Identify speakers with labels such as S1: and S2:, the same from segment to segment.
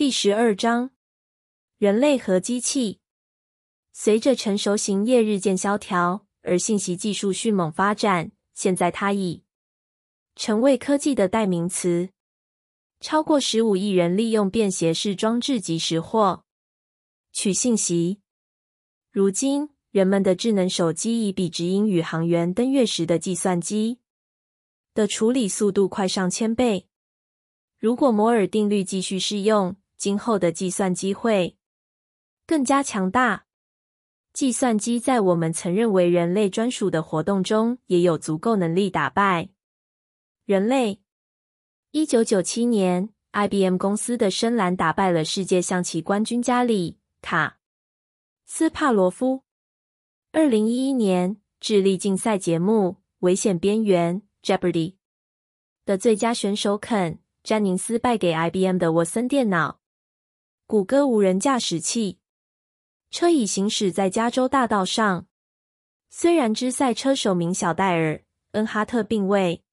S1: 第十二章：人类和机器。随着成熟行业日渐萧条，而信息技术迅猛发展，现在它已成为科技的代名词。超过十五亿人利用便携式装置及时获取信息。如今，人们的智能手机已比指引宇航员登月时的计算机的处理速度快上千倍。如果摩尔定律继续适用，今后的计算机会更加强大。计算机在我们曾认为人类专属的活动中，也有足够能力打败人类。一九九七年，IBM 公司的深蓝打败了世界象棋冠军加里卡斯帕罗夫。二零一一年，智力竞赛节目《危险边缘》Jeopardy 的最佳选手肯詹宁斯败给 IBM 的沃森电脑。谷歌无人驾驶汽车已行驶在加州大道上。虽然之赛车手名小戴尔·恩哈特并未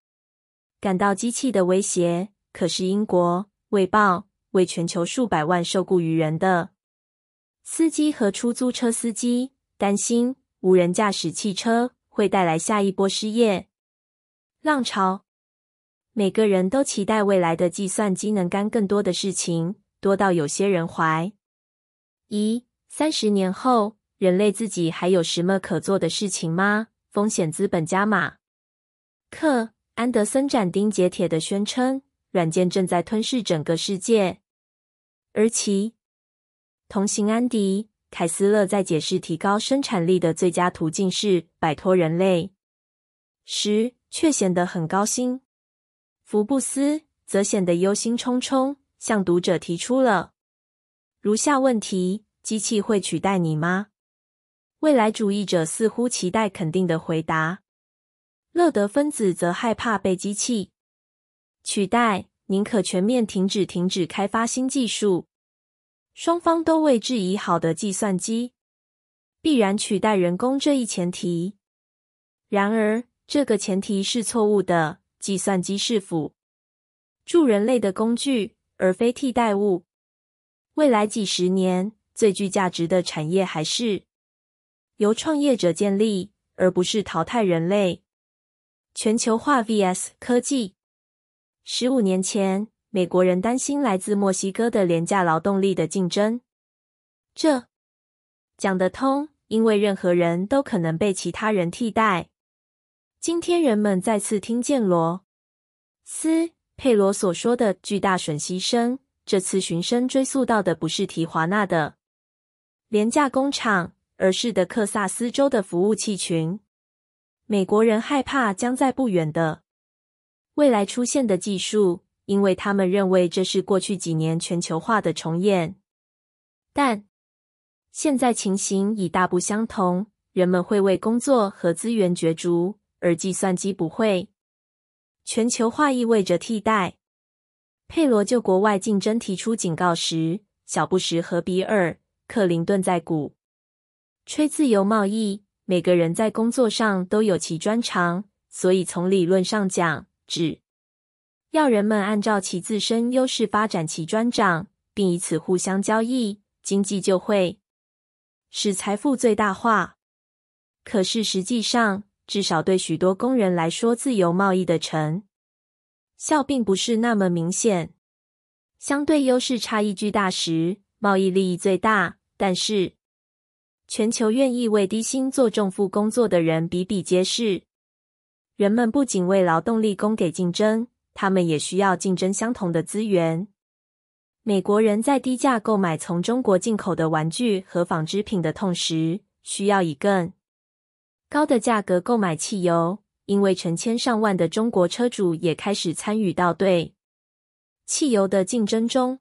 S1: 感到机器的威胁，可是英国《卫报》为全球数百万受雇于人的司机和出租车司机担心，无人驾驶汽车会带来下一波失业浪潮。每个人都期待未来的计算机能干更多的事情。多到有些人怀疑，三十年后人类自己还有什么可做的事情吗？风险资本家马克·安德森斩钉截铁的宣称，软件正在吞噬整个世界。而其同行安迪·凯斯勒在解释提高生产力的最佳途径是摆脱人类时，却显得很高兴；福布斯则显得忧心忡忡。向读者提出了如下问题：机器会取代你吗？未来主义者似乎期待肯定的回答，乐德分子则害怕被机器取代，宁可全面停止停止开发新技术。双方都未质疑好的计算机必然取代人工这一前提。然而，这个前提是错误的。计算机是辅助人类的工具。而非替代物。未来几十年最具价值的产业还是由创业者建立，而不是淘汰人类。全球化 vs 科技。十五年前，美国人担心来自墨西哥的廉价劳动力的竞争。这讲得通，因为任何人都可能被其他人替代。今天，人们再次听见罗斯。佩罗所说的巨大损吸声，这次寻声追溯到的不是提华纳的廉价工厂，而是德克萨斯州的服务器群。美国人害怕将在不远的未来出现的技术，因为他们认为这是过去几年全球化的重演。但现在情形已大不相同，人们会为工作和资源角逐，而计算机不会。全球化意味着替代。佩罗就国外竞争提出警告时，小布什和比尔·克林顿在鼓吹自由贸易。每个人在工作上都有其专长，所以从理论上讲，只要人们按照其自身优势发展其专长，并以此互相交易，经济就会使财富最大化。可是实际上，至少对许多工人来说，自由贸易的成效并不是那么明显。相对优势差异巨大时，贸易利益最大。但是，全球愿意为低薪做重负工作的人比比皆是。人们不仅为劳动力供给竞争，他们也需要竞争相同的资源。美国人在低价购买从中国进口的玩具和纺织品的同时，需要以更高的价格购买汽油，因为成千上万的中国车主也开始参与到对汽油的竞争中。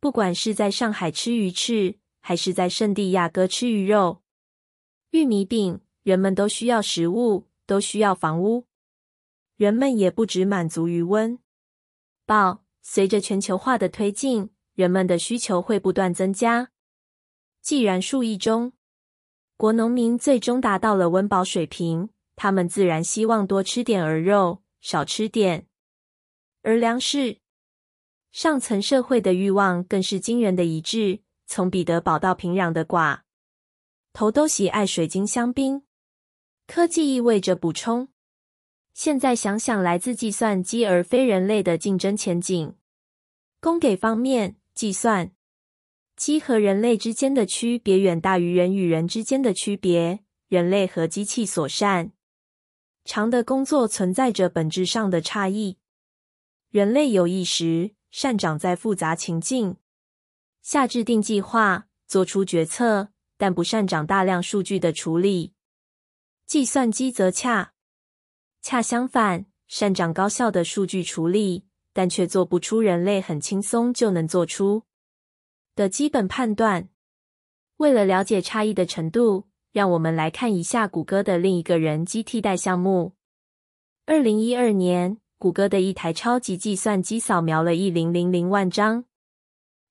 S1: 不管是在上海吃鱼翅，还是在圣地亚哥吃鱼肉、玉米饼，人们都需要食物，都需要房屋。人们也不止满足于温饱。随着全球化的推进，人们的需求会不断增加。既然数亿中，国农民最终达到了温饱水平，他们自然希望多吃点肉，少吃点。而粮食上层社会的欲望更是惊人的一致，从彼得堡到平壤的寡头都喜爱水晶香槟。科技意味着补充。现在想想，来自计算机而非人类的竞争前景。供给方面，计算。机和人类之间的区别远大于人与人之间的区别。人类和机器所擅长的工作存在着本质上的差异。人类有意识，擅长在复杂情境下制定计划、做出决策，但不擅长大量数据的处理。计算机则恰恰相反，擅长高效的数据处理，但却做不出人类很轻松就能做出。的基本判断。为了了解差异的程度，让我们来看一下谷歌的另一个人机替代项目。二零一二年，谷歌的一台超级计算机扫描了一零零零万张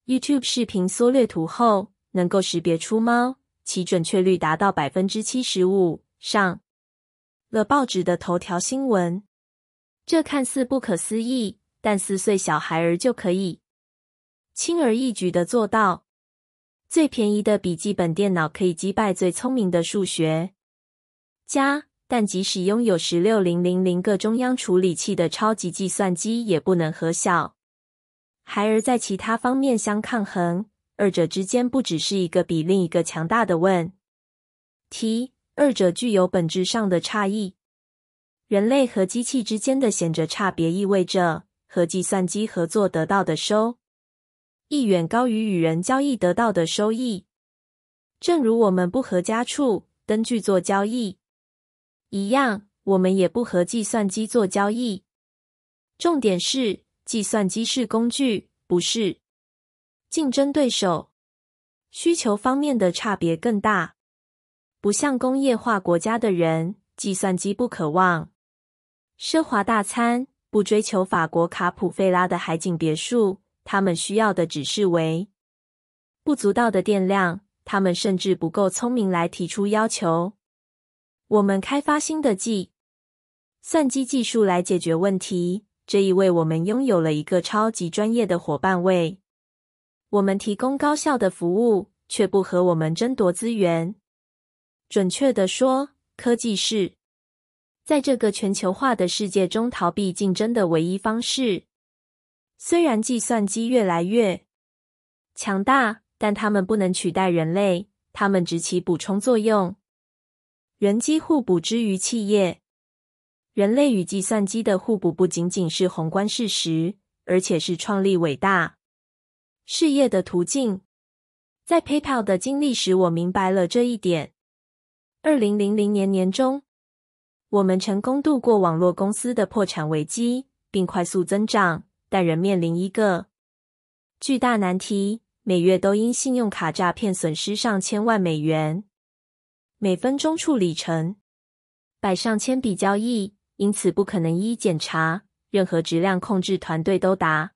S1: YouTube 视频缩略图后，能够识别出猫，其准确率达到百分之七十五。上了报纸的头条新闻，这看似不可思议，但四岁小孩儿就可以。轻而易举的做到。最便宜的笔记本电脑可以击败最聪明的数学家，但即使拥有十六零零零个中央处理器的超级计算机，也不能和小孩儿在其他方面相抗衡。二者之间不只是一个比另一个强大的问，题，二者具有本质上的差异。人类和机器之间的显着差别意味着和计算机合作得到的收。亦远高于与人交易得到的收益，正如我们不和家畜、灯具做交易一样，我们也不和计算机做交易。重点是，计算机是工具，不是竞争对手。需求方面的差别更大，不像工业化国家的人，计算机不渴望奢华大餐，不追求法国卡普费拉的海景别墅。他们需要的只是微不足道的电量，他们甚至不够聪明来提出要求。我们开发新的计算机技术来解决问题，这意为我们拥有了一个超级专业的伙伴，为我们提供高效的服务，却不和我们争夺资源。准确的说，科技是在这个全球化的世界中逃避竞争的唯一方式。虽然计算机越来越强大，但它们不能取代人类，它们只起补充作用。人机互补之于企业，人类与计算机的互补不仅仅是宏观事实，而且是创立伟大事业的途径。在 PayPal 的经历使我明白了这一点。二零零零年年中，我们成功度过网络公司的破产危机，并快速增长。但仍面临一个巨大难题：每月都因信用卡诈骗损失上千万美元，每分钟处理成百上千笔交易，因此不可能一一检查。任何质量控制团队都达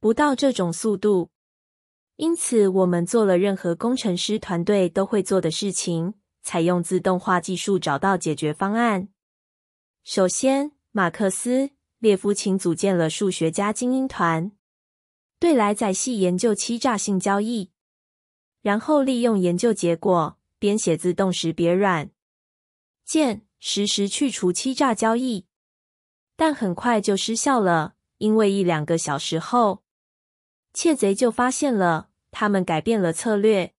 S1: 不到这种速度，因此我们做了任何工程师团队都会做的事情：采用自动化技术找到解决方案。首先，马克思。列夫琴组建了数学家精英团，对来仔系研究欺诈性交易，然后利用研究结果编写自动识别软件，实时去除欺诈交易。但很快就失效了，因为一两个小时后，窃贼就发现了，他们改变了策略。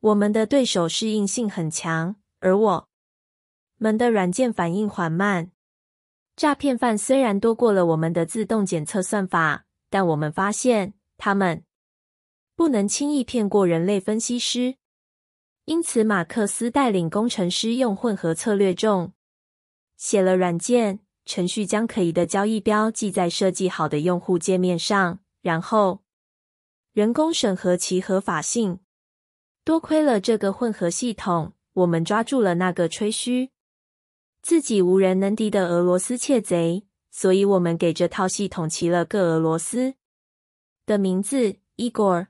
S1: 我们的对手适应性很强，而我们的软件反应缓慢。诈骗犯虽然多过了我们的自动检测算法，但我们发现他们不能轻易骗过人类分析师。因此，马克思带领工程师用混合策略中写了软件程序，将可疑的交易标记在设计好的用户界面上，然后人工审核其合法性。多亏了这个混合系统，我们抓住了那个吹嘘。自己无人能敌的俄罗斯窃贼，所以我们给这套系统起了个俄罗斯的名字伊戈尔。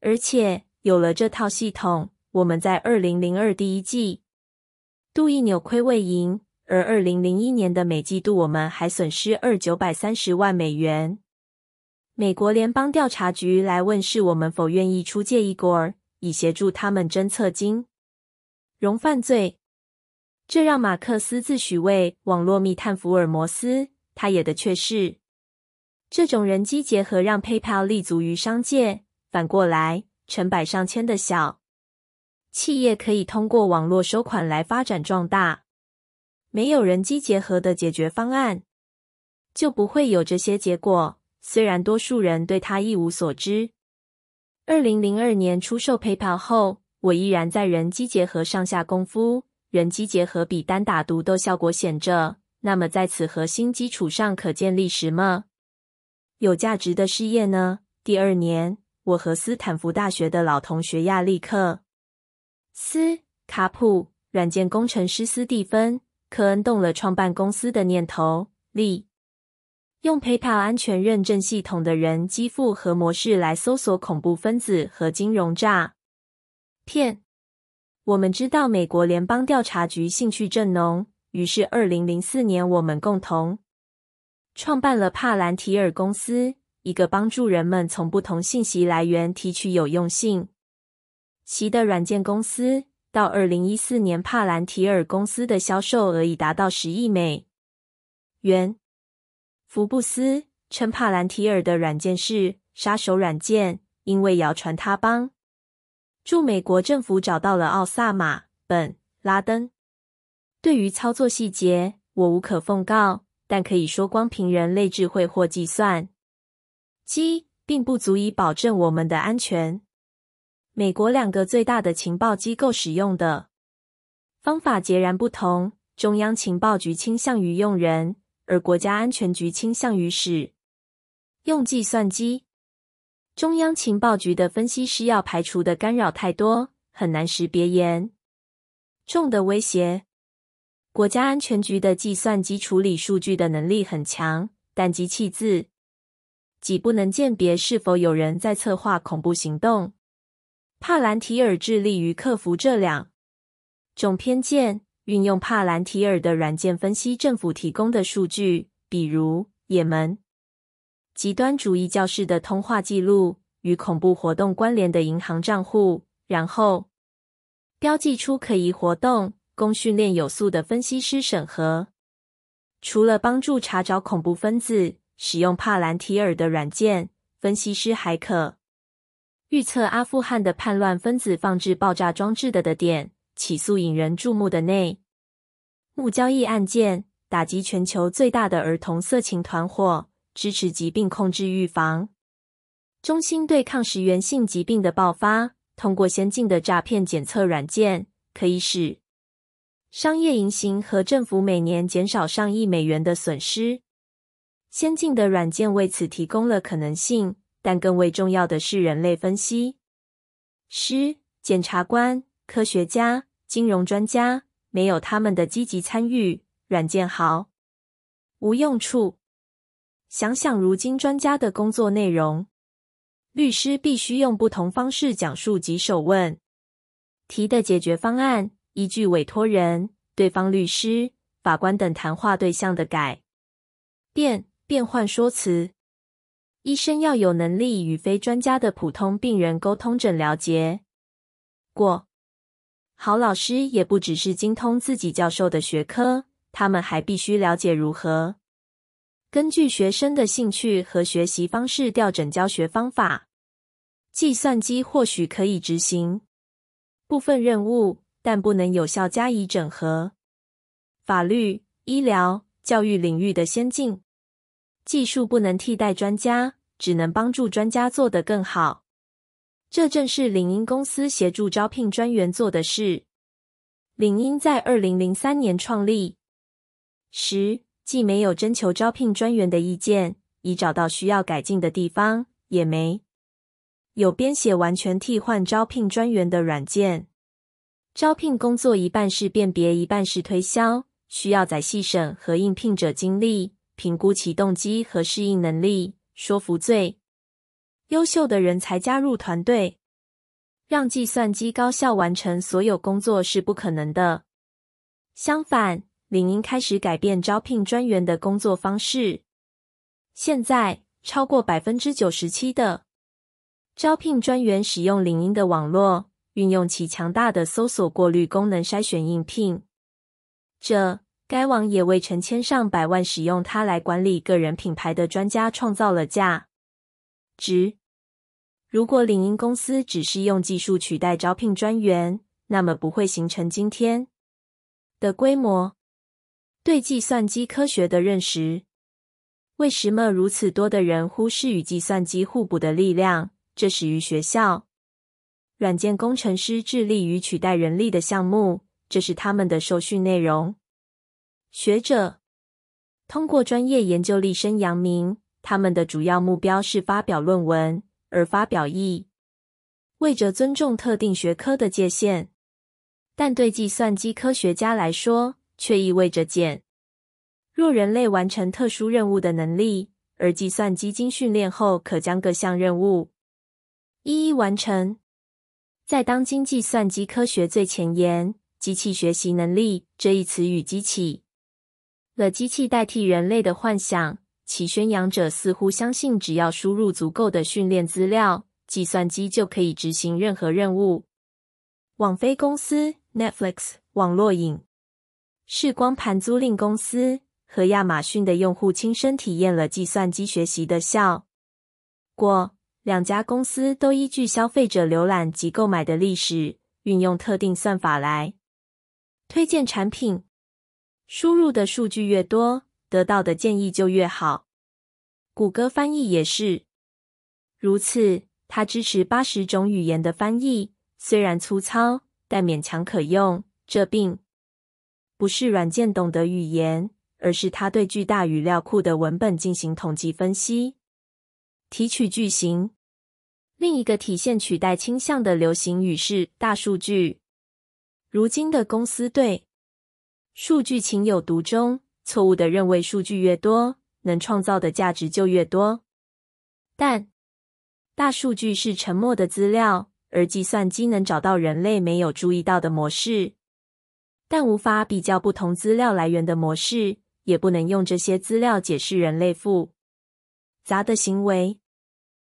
S1: 而且有了这套系统，我们在二零零二第一季度一扭亏为盈，而二零零一年的每季度我们还损失二九百三十万美元。美国联邦调查局来问，是我们否愿意出借伊戈尔，以协助他们侦测金融犯罪。这让马克思自诩为网络密探福尔摩斯，他演的却是这种人机结合让 PayPal 立足于商界。反过来，成百上千的小企业可以通过网络收款来发展壮大。没有人机结合的解决方案，就不会有这些结果。虽然多数人对他一无所知。二零零二年出售 PayPal 后，我依然在人机结合上下功夫。人机结合比单打独斗效果显著，那么在此核心基础上可建立什么有价值的事业呢？第二年，我和斯坦福大学的老同学亚历克斯·卡普、软件工程师斯蒂芬·科恩动了创办公司的念头，利用 PayPal 安全认证系统的人机复合模式来搜索恐怖分子和金融诈骗。我们知道美国联邦调查局兴趣正浓，于是二零零四年，我们共同创办了帕兰提尔公司，一个帮助人们从不同信息来源提取有用性其的软件公司。到二零一四年，帕兰提尔公司的销售额已达到十亿美元。福布斯称，帕兰提尔的软件是杀手软件，因为谣传他帮。驻美国政府找到了奥萨马·本·拉登。对于操作细节，我无可奉告。但可以说，光凭人类智慧或计算机，并不足以保证我们的安全。美国两个最大的情报机构使用的，方法截然不同。中央情报局倾向于用人，而国家安全局倾向于使用计算机。中央情报局的分析师要排除的干扰太多，很难识别严重的威胁。国家安全局的计算机处理数据的能力很强，但机器字己不能鉴别是否有人在策划恐怖行动。帕兰提尔致力于克服这两种偏见，运用帕兰提尔的软件分析政府提供的数据，比如也门。极端主义教士的通话记录与恐怖活动关联的银行账户，然后标记出可疑活动，供训练有素的分析师审核。除了帮助查找恐怖分子，使用帕兰提尔的软件，分析师还可预测阿富汗的叛乱分子放置爆炸装置的的点，起诉引人注目的内幕交易案件，打击全球最大的儿童色情团伙。支持疾病控制预防中心对抗食源性疾病的爆发。通过先进的诈骗检测软件，可以使商业银行和政府每年减少上亿美元的损失。先进的软件为此提供了可能性，但更为重要的是人类分析师、检察官、科学家、金融专家没有他们的积极参与，软件毫无用处。想想如今专家的工作内容，律师必须用不同方式讲述棘手问题的解决方案，依据委托人、对方律师、法官等谈话对象的改变变换说辞。医生要有能力与非专家的普通病人沟通诊疗结过好老师也不只是精通自己教授的学科，他们还必须了解如何。根据学生的兴趣和学习方式调整教学方法。计算机或许可以执行部分任务，但不能有效加以整合。法律、医疗、教育领域的先进技术不能替代专家，只能帮助专家做得更好。这正是领英公司协助招聘专员做的事。领英在二零零三年创立。十。既没有征求招聘专员的意见，已找到需要改进的地方，也没有编写完全替换招聘专员的软件。招聘工作一半是辨别，一半是推销，需要仔细审和应聘者经历，评估其动机和适应能力，说服最优秀的人才加入团队。让计算机高效完成所有工作是不可能的。相反，领英开始改变招聘专员的工作方式。现在，超过百分之九十七的招聘专员使用领英的网络，运用其强大的搜索过滤功能筛选应聘。这，该网也为成千上百万使用它来管理个人品牌的专家创造了价值。如果领英公司只是用技术取代招聘专员，那么不会形成今天的规模。对计算机科学的认识，为什么如此多的人忽视与计算机互补的力量？这始于学校软件工程师致力于取代人力的项目，这是他们的受训内容。学者通过专业研究立身扬名，他们的主要目标是发表论文，而发表意为着尊重特定学科的界限。但对计算机科学家来说，却意味着简若人类完成特殊任务的能力，而计算机经训练后可将各项任务一一完成。在当今计算机科学最前沿，机器学习能力这一词语激起了机器代替人类的幻想。其宣扬者似乎相信，只要输入足够的训练资料，计算机就可以执行任何任务。网飞公司 （Netflix） 网络影。是光盘租赁公司和亚马逊的用户亲身体验了计算机学习的效果。两家公司都依据消费者浏览及购买的历史，运用特定算法来推荐产品。输入的数据越多，得到的建议就越好。谷歌翻译也是如此，它支持八十种语言的翻译，虽然粗糙，但勉强可用。这并不是软件懂得语言，而是它对巨大语料库的文本进行统计分析，提取句型。另一个体现取代倾向的流行语是“大数据”。如今的公司对数据情有独钟，错误的认为数据越多，能创造的价值就越多。但大数据是沉默的资料，而计算机能找到人类没有注意到的模式。但无法比较不同资料来源的模式，也不能用这些资料解释人类复杂的行为。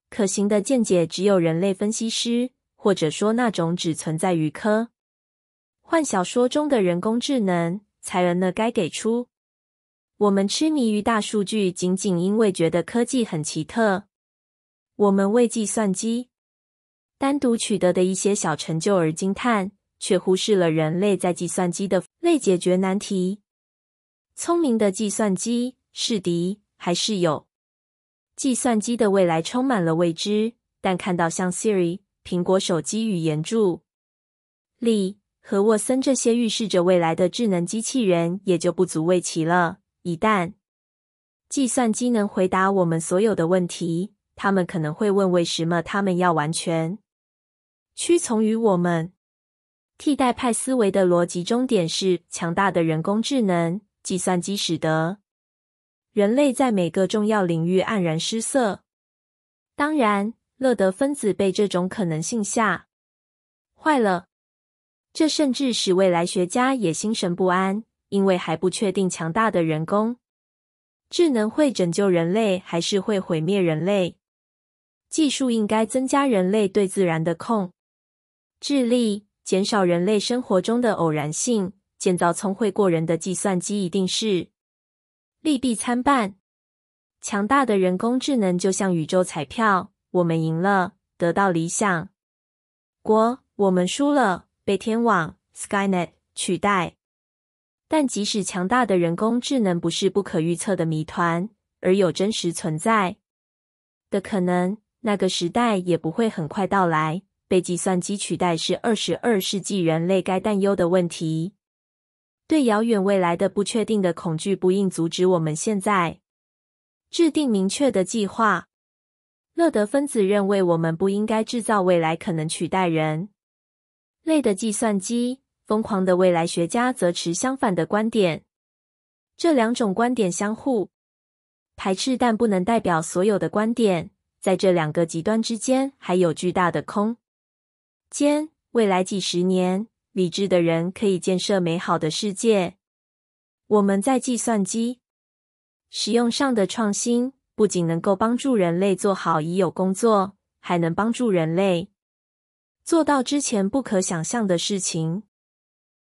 S1: 可行的见解只有人类分析师，或者说那种只存在于科幻小说中的人工智能才能呢该给出。我们痴迷于大数据，仅仅因为觉得科技很奇特。我们为计算机单独取得的一些小成就而惊叹。却忽视了人类在计算机的类解决难题。聪明的计算机是敌还是友？计算机的未来充满了未知，但看到像 Siri、苹果手机语言助力和沃森这些预示着未来的智能机器人，也就不足为奇了。一旦计算机能回答我们所有的问题，他们可能会问：为什么他们要完全屈从于我们？替代派思维的逻辑终点是强大的人工智能计算机，使得人类在每个重要领域黯然失色。当然，乐德分子被这种可能性吓坏了。这甚至使未来学家也心神不安，因为还不确定强大的人工智能会拯救人类还是会毁灭人类。技术应该增加人类对自然的控制力。减少人类生活中的偶然性，建造聪慧过人的计算机，一定是利弊参半。强大的人工智能就像宇宙彩票，我们赢了得到理想国，我们输了被天网 （Skynet） 取代。但即使强大的人工智能不是不可预测的谜团，而有真实存在的可能，那个时代也不会很快到来。被计算机取代是二十二世纪人类该担忧的问题。对遥远未来的不确定的恐惧不应阻止我们现在制定明确的计划。乐德分子认为我们不应该制造未来可能取代人类的计算机。疯狂的未来学家则持相反的观点。这两种观点相互排斥，但不能代表所有的观点。在这两个极端之间还有巨大的空。间未来几十年，理智的人可以建设美好的世界。我们在计算机使用上的创新，不仅能够帮助人类做好已有工作，还能帮助人类做到之前不可想象的事情。